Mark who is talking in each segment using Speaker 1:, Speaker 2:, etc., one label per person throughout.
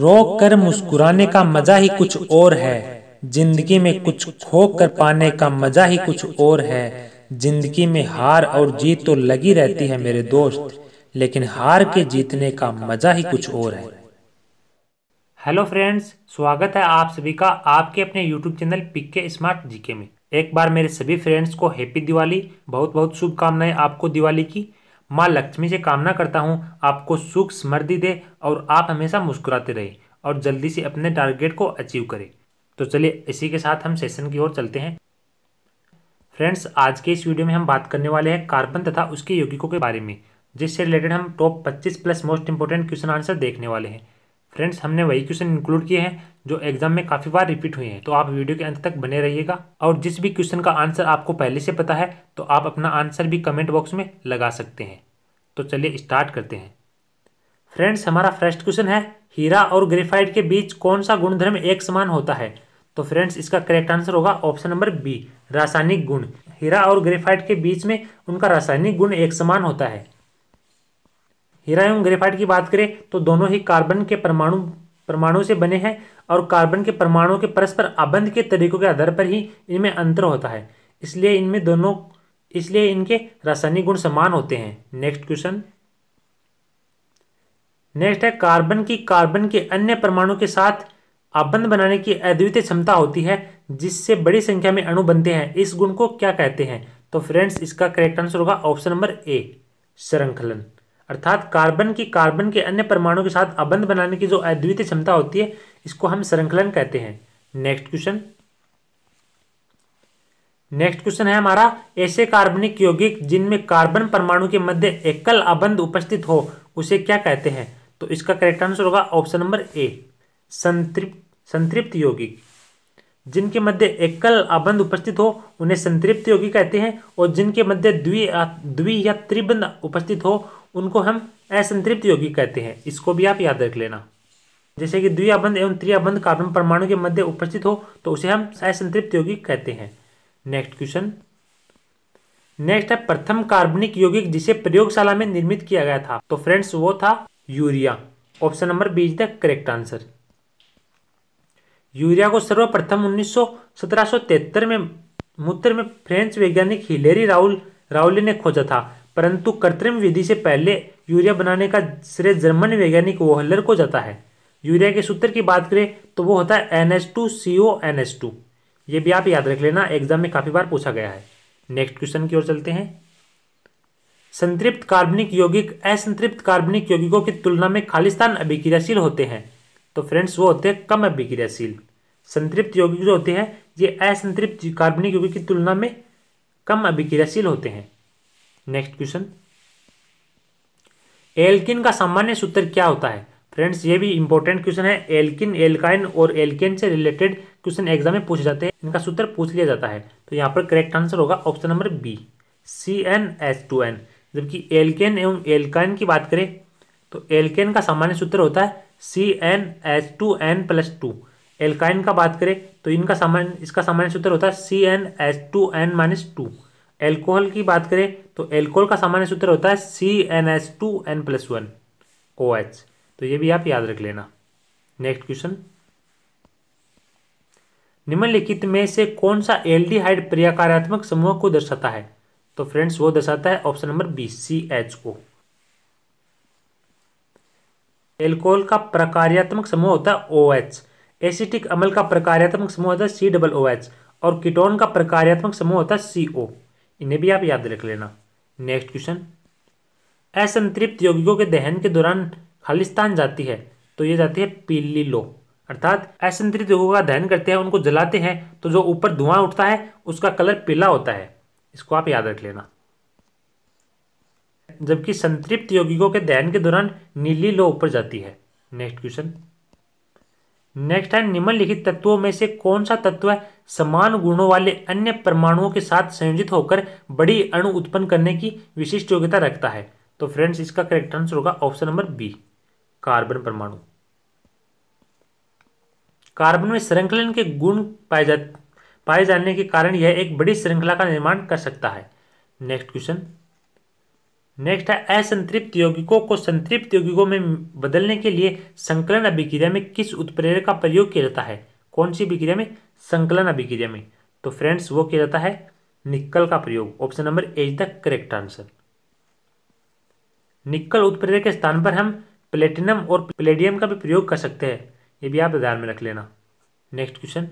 Speaker 1: रोक कर मुस्कुराने का मजा ही कुछ और है जिंदगी में कुछ खो कर पाने का मजा ही कुछ और है जिंदगी में हार और जीत तो लगी रहती है मेरे दोस्त लेकिन हार के जीतने का मजा ही कुछ और है हेलो फ्रेंड्स स्वागत है आप सभी का आपके अपने यूट्यूब चैनल पिक्के स्मार्ट जीके में एक बार मेरे सभी फ्रेंड्स को हैप्पी दिवाली बहुत बहुत शुभकामनाएं आपको दिवाली की माँ लक्ष्मी से कामना करता हूँ आपको सुख समृद्धि दे और आप हमेशा मुस्कुराते रहे और जल्दी से अपने टारगेट को अचीव करें तो चलिए इसी के साथ हम सेशन की ओर चलते हैं फ्रेंड्स आज के इस वीडियो में हम बात करने वाले हैं कार्बन तथा उसके यौगिकों के बारे में जिससे रिलेटेड हम top 25 plus most important question answer देखने वाले हैं फ्रेंड्स हमने वही क्वेश्चन इंक्लूड किए हैं जो एग्जाम में काफ़ी बार रिपीट हुए हैं तो आप वीडियो के अंत तक बने रहिएगा और जिस भी क्वेश्चन का आंसर आपको पहले से पता है तो आप अपना आंसर भी कमेंट बॉक्स में लगा सकते हैं तो चलिए स्टार्ट करते हैं फ्रेंड्स हमारा फर्स्ट क्वेश्चन है हीरा और ग्रेफाइट के बीच कौन सा गुणधर्म एक समान होता है तो फ्रेंड्स इसका करेक्ट आंसर होगा ऑप्शन नंबर बी रासायनिक गुण हीरा और ग्रेफाइट के बीच में उनका रासायनिक गुण एक समान होता है हीरा एवं ग्रेफाइट की बात करें तो दोनों ही कार्बन के परमाणु परमाणु से बने हैं और कार्बन के परमाणु के परस्पर आबंध के तरीकों के आधार पर ही इनमें अंतर होता है इसलिए इनमें दोनों इसलिए इनके रासायनिक गुण समान होते हैं नेक्स्ट क्वेश्चन नेक्स्ट है कार्बन की कार्बन के अन्य परमाणु के साथ आबंध बनाने की अद्वितीय क्षमता होती है जिससे बड़ी संख्या में अणु बनते हैं इस गुण को क्या कहते हैं तो फ्रेंड्स इसका करेक्ट आंसर होगा ऑप्शन नंबर ए श्रृंखलन अर्थात कार्बन की कार्बन के अन्य परमाणु के साथ अबंध बनाने की जो अद्वितीय क्षमता होती है इसको हम संकलन कहते हैं नेक्स्ट क्वेश्चन नेक्स्ट क्वेश्चन है हमारा ऐसे कार्बनिक यौगिक जिनमें कार्बन परमाणु के मध्य एकल अबंध उपस्थित हो उसे क्या कहते हैं तो इसका करेक्ट आंसर होगा ऑप्शन नंबर ए संतृप्त संतृप्त यौगिक जिनके मध्य एकल अबंध उपस्थित हो उन्हें संतृप्त योगी कहते हैं और जिनके मध्य द्वि द्वि या त्रिबंध उपस्थित हो उनको हम असंतृप्त यौगिक कहते हैं इसको भी आप याद रख लेना जैसे कि द्वियाबंध एवं त्रियाबंध कार्बन परमाणु के मध्य उपस्थित हो तो उसे हम असंतृप्त यौगिक कहते हैं नेक्स्ट क्वेश्चन नेक्स्ट है प्रथम कार्बनिक यौगिक जिसे प्रयोगशाला में निर्मित किया गया था तो फ्रेंड्स वो था urea option number B is the correct answer urea को सर्वप्रथम उन्नीस सौ में मूत्र में फ्रेंच वैज्ञानिक हिलेरी राउल राउली ने खोजा था परंतु कृत्रिम विधि से पहले यूरिया बनाने का श्रेय जर्मन वैज्ञानिक वोहलर को जाता है यूरिया के सूत्र की बात करें तो वो होता है N H two C O N S two ये भी आप याद रख लेना एग्जाम में काफ़ी बार पूछा गया है नेक्स्ट क्वेश्चन की ओर चलते हैं संतृप्त कार्बनिक यौगिक असंतृप्त कार्बनिक यौगिकों की तुलना में खालिस्तान अभिक्रियाशील होते हैं तो फ्रेंड्स वो होते हैं कम अभिक्रियाशील संतृप्त यौगिक जो होते हैं ये असंतृप्त कार्बनिक यौगिक की तुलना में कम अभिक्रियाशील होते हैं नेक्स्ट क्वेश्चन एल्किन का सामान्य सूत्र क्या होता है फ्रेंड्स ये भी इंपॉर्टेंट क्वेश्चन है एल्किन एल्काइन और एल्केन से रिलेटेड क्वेश्चन एग्जाम में पूछे जाते हैं इनका सूत्र पूछ लिया जाता है तो यहाँ पर करेक्ट आंसर होगा option number B C N H two N जबकि एल्केन एवं एल्काइन की बात करें तो एल्केन का सामान्य सूत्र होता है C N H two N plus two alkyne का बात करें तो इनका सामान्य इसका सामान्य सूत्र होता है C N H two N minus two alcohol की बात करें तो एल्कोहल का सामान्य सूत्र होता है C N S two N plus one O H तो ये भी आप याद रख लेना नेक्स्ट क्वेश्चन निम्नलिखित में से कौन सा एल्डिहाइड प्रयाकार्यात्मक समूह को दर्शाता है तो फ्रेंड्स वो दर्शाता है option number B C H O alcohol का प्रकार्यात्मक समूह होता है ओ एच एसिटिक अमल का प्रकार्यात्मक समूह होता है सी डबल ओ एच और कीटोन का प्रकार्यात्मक समूह होता है सी ओ इन्हें भी आप याद रख लेना नेक्स्ट क्वेश्चन असंतृप्त यौगिकों के दहन के दौरान खालिस्तान जाती है तो ये जाती है पीली लो अर्थात असंतृप्त यौगिकों का दहन करते हैं उनको जलाते हैं तो जो ऊपर धुआं उठता है उसका कलर पीला होता है इसको आप याद रख लेना जबकि संतृप्त यौगिकों के दहन के दौरान नीली लो ऊपर जाती है नेक्स्ट क्वेश्चन नेक्स्ट है निम्नलिखित तत्वों में से कौन सा तत्व समान गुणों वाले अन्य परमाणुओं के साथ संयोजित होकर बड़ी अणु उत्पन्न करने की विशिष्ट योग्यता रखता है तो फ्रेंड्स इसका करेक्ट आंसर होगा ऑप्शन नंबर बी कार्बन परमाणु कार्बन में श्रृंखलन के गुण पाए जा पाए जाने के कारण यह एक बड़ी श्रृंखला का निर्माण कर सकता है नेक्स्ट क्वेश्चन नेक्स्ट है असंतृप्त यौगिकों को संतृप्त यौगिकों में बदलने के लिए संकलन अभिक्रिया में किस उत्प्रेरक का प्रयोग किया जाता है कौन सी अभिक्रिया में संकलन अभिक्रिया में तो फ्रेंड्स वो किया जाता है निकल का प्रयोग option number A is the correct answer nickel उत्प्रेरक के स्थान पर हम प्लेटिनम और प्लेडियम का भी प्रयोग कर सकते हैं ये भी आप ध्यान में रख लेना नेक्स्ट क्वेश्चन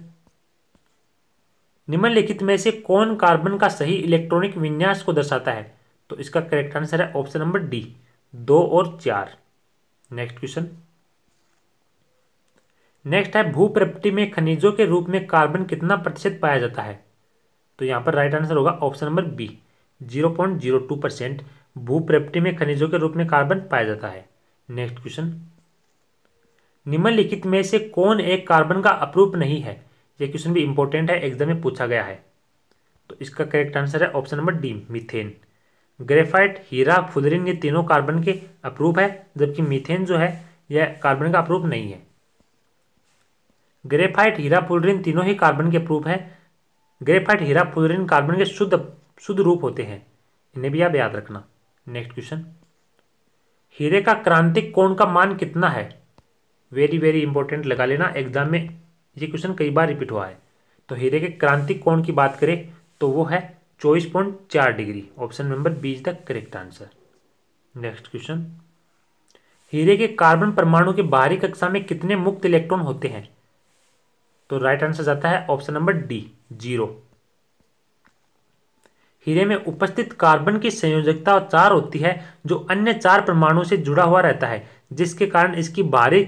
Speaker 1: निम्नलिखित में से कौन कार्बन का सही इलेक्ट्रॉनिक विन्यास को दर्शाता है तो इसका करेक्ट आंसर है ऑप्शन नंबर डी दो और चार नेक्स्ट क्वेश्चन नेक्स्ट है भूप्रकृति में खनिजों के रूप में कार्बन कितना प्रतिशत पाया जाता है तो यहां पर राइट आंसर होगा option number B zero point zero two percent भूप्रकृति में खनिजों के रूप में कार्बन पाया जाता है नेक्स्ट क्वेश्चन निम्नलिखित में से कौन एक कार्बन का अपरूप नहीं है यह क्वेश्चन भी इंपॉर्टेंट है एग्जाम में पूछा गया है तो इसका करेक्ट आंसर है option number D methane graphite हीरा फुलरिन ये तीनों कार्बन के अप्रूप है जबकि मीथेन जो है यह कार्बन का अप्रूप नहीं है ग्रेफाइट हीरा फुलरिन तीनों ही कार्बन के अप्रूप है ग्रेफाइट हीरा फुलरिन कार्बन के शुद्ध शुद्ध रूप होते हैं इन्हें भी आप याद रखना नेक्स्ट क्वेश्चन हीरे का क्रांतिक कोण का मान कितना है वेरी वेरी इंपॉर्टेंट लगा लेना एग्जाम में ये क्वेश्चन कई बार रिपीट हुआ है तो हीरे के क्रांतिक कोण की बात करें तो वो है चौबीस पॉइंट चार degree option number B is the correct answer next question हीरे के कार्बन परमाणु के बाहरी कक्षा में कितने मुक्त इलेक्ट्रॉन होते हैं तो राइट आंसर जाता है ऑप्शन नंबर डी जीरो हीरे में उपस्थित कार्बन की संयोजकता चार होती है जो अन्य चार परमाणु से जुड़ा हुआ रहता है जिसके कारण इसकी बाहरी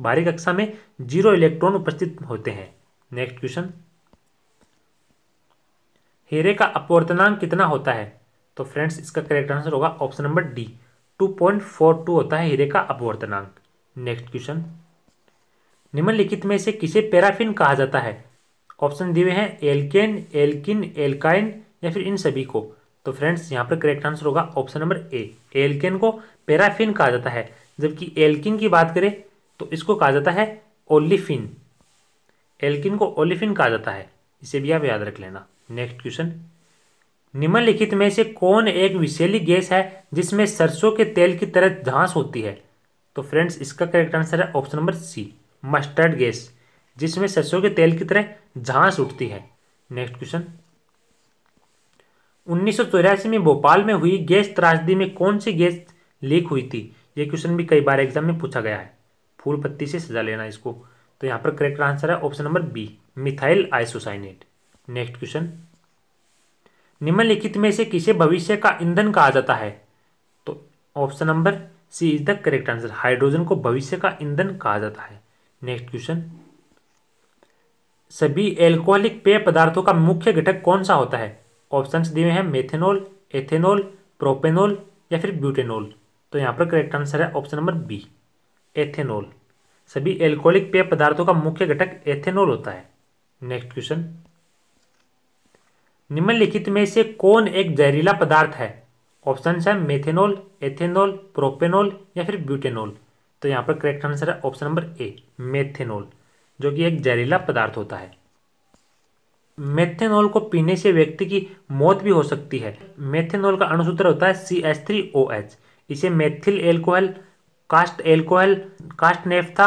Speaker 1: बाहरी कक्षा में जीरो इलेक्ट्रॉन उपस्थित होते हैं नेक्स्ट क्वेश्चन हीरे का अपवर्तनांक कितना होता है तो फ्रेंड्स इसका करेक्ट आंसर होगा ऑप्शन नंबर डी 2.42 होता है हीरे का अपवर्तनांक नेक्स्ट क्वेश्चन निम्नलिखित में से किसे पैराफिन कहा जाता है ऑप्शन दिए हैं एल्केन एल्किन एल्काइन या फिर इन सभी को तो फ्रेंड्स यहाँ पर करेक्ट आंसर होगा ऑप्शन नंबर ए एल्केन को पैराफिन कहा जाता है जबकि एल्किन की बात करें तो इसको कहा जाता है ओलिफिन एल्किन को ओलिफिन कहा जाता है इसे भी आप याद रख लेना नेक्स्ट क्वेश्चन निम्नलिखित में से कौन एक विषैली गैस है जिसमें सरसों के तेल की तरह झांस होती है तो फ्रेंड्स इसका करेक्ट आंसर है option number C mustard gas जिसमें सरसों के तेल की तरह झांस उठती है नेक्स्ट क्वेश्चन उन्नीस में भोपाल में हुई गैस त्रासदी में कौन सी गैस लीक हुई थी ये क्वेश्चन भी कई बार एग्जाम में पूछा गया है फूल पत्ती से सजा लेना इसको तो यहाँ पर करेक्ट आंसर है option number B methyl isocyanate next question निम्नलिखित में से किसे भविष्य का ईंधन कहा जाता है तो option number C is the correct answer hydrogen को भविष्य का ईंधन कहा जाता है नेक्स्ट क्वेश्चन सभी एल्कोहलिक पेय पदार्थों का मुख्य घटक कौन सा होता है ऑप्शन दिए हैं मेथेनॉल एथेनॉल प्रोपेनॉल या फिर ब्यूटेनॉल तो यहाँ पर करेक्ट आंसर है ऑप्शन नंबर बी एथेनॉल सभी एल्कोहलिक पेय पदार्थों का मुख्य घटक एथेनॉल होता है नेक्स्ट क्वेश्चन निम्नलिखित में से कौन एक जहरीला पदार्थ है ऑप्शन है मेथेनॉल एथेनॉल प्रोपेनॉल या फिर ब्यूटेनॉल तो यहाँ पर करेक्ट आंसर है ऑप्शन नंबर ए मेथेनॉल जो कि एक जहरीला पदार्थ होता है मेथेनॉल को पीने से व्यक्ति की मौत भी हो सकती है मेथेनॉल का अणुसूत्र होता है C S three O H इसे methyl alcohol cast alcohol cast naphtha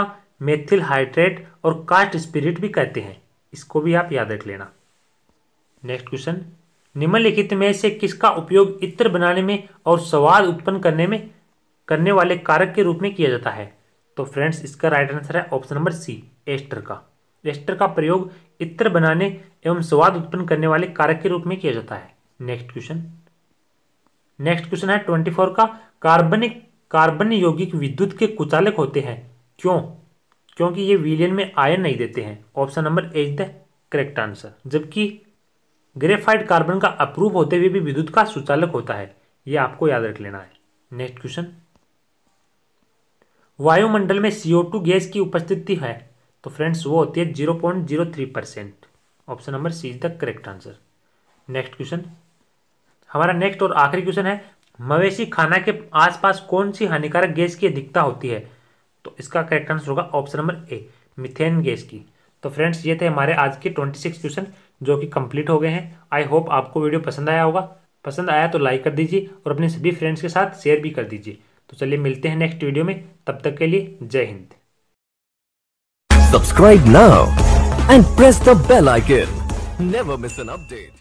Speaker 1: methyl hydrate और कास्ट स्पिरिट भी कहते हैं इसको भी आप याद रख लेना नेक्स्ट क्वेश्चन निम्नलिखित में से किसका उपयोग इत्र बनाने में और स्वाद उत्पन्न करने में करने वाले कारक के रूप में किया जाता है तो फ्रेंड्स इसका राइट आंसर है ऑप्शन नंबर सी एस्टर का एस्टर का प्रयोग इत्र बनाने एवं स्वाद उत्पन्न करने वाले कारक के रूप में किया जाता है नेक्स्ट क्वेश्चन नेक्स्ट क्वेश्चन है ट्वेंटी फोर का कार्बनिक कार्बन यौगिक विद्युत के कुचालक होते हैं क्यों क्योंकि ये विलियन में आयन नहीं देते हैं option number A is the correct answer जबकि ग्रेफाइट कार्बन का अप्रूव होते हुए भी विद्युत का सुचालक होता है ये आपको याद रख लेना है नेक्स्ट क्वेश्चन वायुमंडल में सीओ टू गैस की उपस्थिति है तो फ्रेंड्स वो होती है zero point zero three percent option number C is the correct answer next question हमारा नेक्स्ट और आखिरी क्वेश्चन है मवेशी खाना के आसपास कौन सी हानिकारक गैस की अधिकता होती है तो इसका करेक्ट आंसर होगा option number A methane gas की तो फ्रेंड्स ये थे हमारे आज के ट्वेंटी सिक्स क्वेश्चन जो कि कंप्लीट हो गए हैं आई होप आपको वीडियो पसंद आया होगा पसंद आया तो लाइक कर दीजिए और अपने सभी फ्रेंड्स के साथ शेयर भी कर दीजिए तो चलिए मिलते हैं नेक्स्ट वीडियो में तब तक के लिए जय हिंद subscribe now and press the bell icon never miss an update